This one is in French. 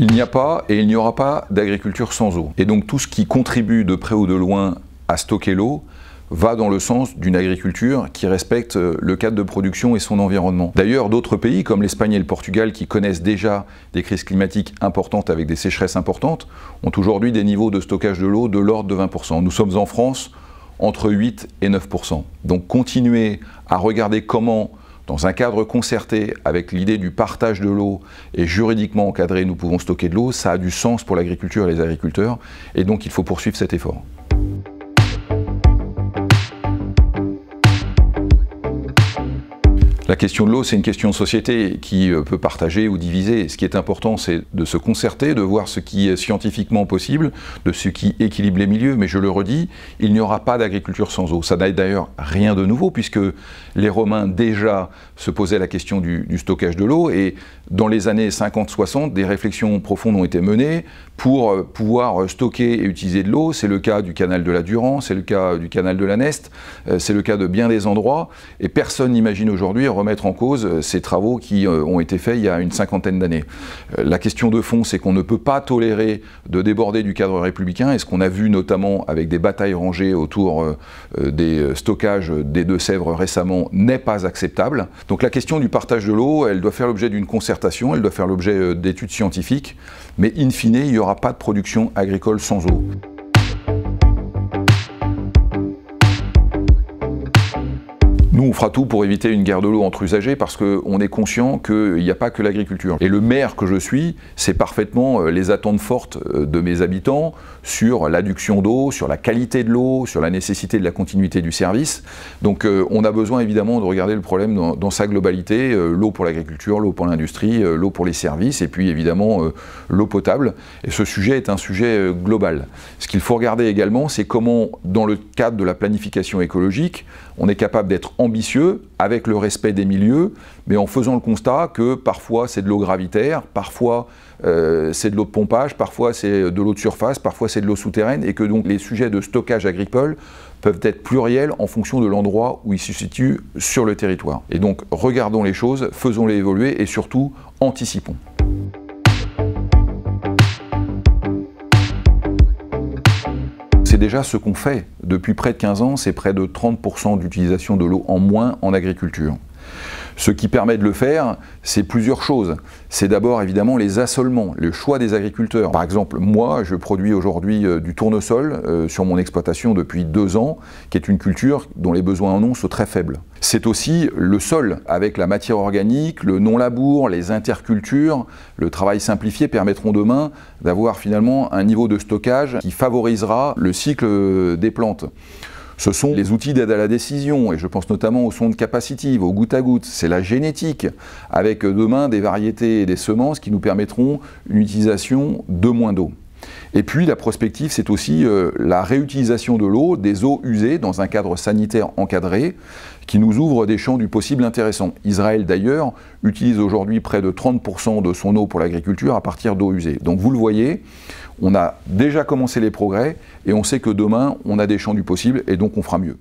Il n'y a pas et il n'y aura pas d'agriculture sans eau. Et donc tout ce qui contribue de près ou de loin à stocker l'eau va dans le sens d'une agriculture qui respecte euh, le cadre de production et son environnement. D'ailleurs, d'autres pays comme l'Espagne et le Portugal qui connaissent déjà des crises climatiques importantes avec des sécheresses importantes ont aujourd'hui des niveaux de stockage de l'eau de l'ordre de 20%. Nous sommes en France entre 8 et 9%. Donc continuer à regarder comment dans un cadre concerté, avec l'idée du partage de l'eau et juridiquement encadré, nous pouvons stocker de l'eau, ça a du sens pour l'agriculture et les agriculteurs, et donc il faut poursuivre cet effort. La question de l'eau, c'est une question de société qui euh, peut partager ou diviser. Ce qui est important, c'est de se concerter, de voir ce qui est scientifiquement possible, de ce qui équilibre les milieux. Mais je le redis, il n'y aura pas d'agriculture sans eau. Ça n'a d'ailleurs rien de nouveau, puisque les Romains déjà se posaient la question du, stockage de l'eau. Et dans les années 50-60, des réflexions profondes ont été menées pour euh, pouvoir stocker et utiliser de l'eau. C'est le cas du canal de la Durand, c'est le cas du canal de la Neste, euh, c'est le cas de bien des endroits. Et personne n'imagine aujourd'hui remettre en cause euh, ces travaux qui euh, ont été faits il y a une cinquantaine d'années. Euh, la question de fond, c'est qu'on ne peut pas tolérer de déborder du cadre républicain, et ce qu'on a vu notamment avec des batailles rangées autour des stockages des Deux-Sèvres récemment n'est pas acceptable. Donc la question du partage de l'eau, elle doit faire l'objet d'une concertation, elle doit faire l'objet d'études scientifiques, mais in fine, il n'y aura pas de production agricole sans eau. Nous, on fera tout pour éviter une guerre de l'eau entre usagers parce qu'on est conscient qu'il n'y a pas que l'agriculture. Et le maire que je suis, c'est parfaitement euh, les attentes fortes euh, de mes habitants sur l'adduction d'eau, sur la qualité de l'eau, sur la nécessité de la continuité du service. Donc euh, on a besoin évidemment de regarder le problème dans, sa globalité, l'eau pour l'agriculture, l'eau pour l'industrie, l'eau pour les services et puis évidemment l'eau potable. Et ce sujet est un sujet global. Ce qu'il faut regarder également, c'est comment dans le cadre de la planification écologique, on est capable d'être en ambitieux, avec le respect des milieux, mais en faisant le constat que parfois c'est de l'eau gravitaire, parfois euh, c'est de l'eau de pompage, parfois c'est de l'eau de surface, parfois c'est de l'eau souterraine, et que donc les sujets de stockage agricole peuvent être pluriels en fonction de l'endroit où ils se situent sur le territoire. Et donc regardons les choses, faisons-les évoluer et surtout anticipons. C'est déjà ce qu'on fait. Depuis près de 15 ans, c'est près de 30% d'utilisation de l'eau en moins en agriculture. Ce qui permet de le faire, c'est plusieurs choses. C'est d'abord évidemment les assolements, le choix des agriculteurs. Par exemple, moi, je produis aujourd'hui euh, du tournesol euh, sur mon exploitation depuis deux ans, qui est une culture dont les besoins en eau sont très faibles. C'est aussi le sol, avec la matière organique, le non-labour, les intercultures, le travail simplifié permettront demain d'avoir finalement un niveau de stockage qui favorisera le cycle euh, des plantes. Ce sont les outils d'aide à la décision, et je pense notamment aux sondes capacitives, au goutte à goutte. C'est la génétique, avec euh, demain des variétés et des semences qui nous permettront une utilisation de moins d'eau. Et puis la prospective, c'est aussi euh, la réutilisation de l'eau, des eaux usées dans un cadre sanitaire encadré, qui nous ouvre des champs du possible intéressant. Israël d'ailleurs utilise aujourd'hui près de 30% de son eau pour l'agriculture à partir d'eau usée. Donc vous le voyez, on a déjà commencé les progrès et on sait que demain, on a des champs du possible et donc on fera mieux.